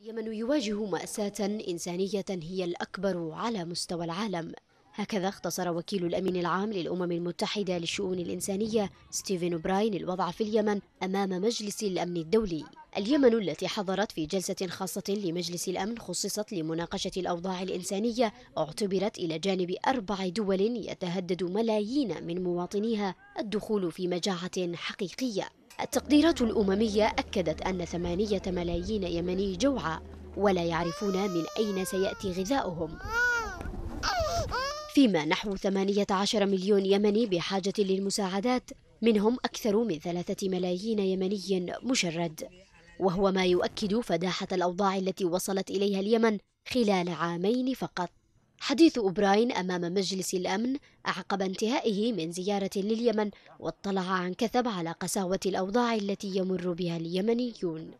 اليمن يواجه مأساة إنسانية هي الأكبر على مستوى العالم هكذا اختصر وكيل الأمين العام للأمم المتحدة للشؤون الإنسانية ستيفن براين الوضع في اليمن أمام مجلس الأمن الدولي اليمن التي حضرت في جلسة خاصة لمجلس الأمن خصصت لمناقشة الأوضاع الإنسانية اعتبرت إلى جانب أربع دول يتهدد ملايين من مواطنيها الدخول في مجاعة حقيقية التقديرات الأممية أكدت أن ثمانية ملايين يمني جوعى ولا يعرفون من أين سيأتي غذاؤهم فيما نحو 18 مليون يمني بحاجة للمساعدات منهم أكثر من ثلاثة ملايين يمني مشرد وهو ما يؤكد فداحة الأوضاع التي وصلت إليها اليمن خلال عامين فقط حديث أوبراين أمام مجلس الأمن عقب انتهائه من زيارة لليمن واطلع عن كثب على قساوة الأوضاع التي يمر بها اليمنيون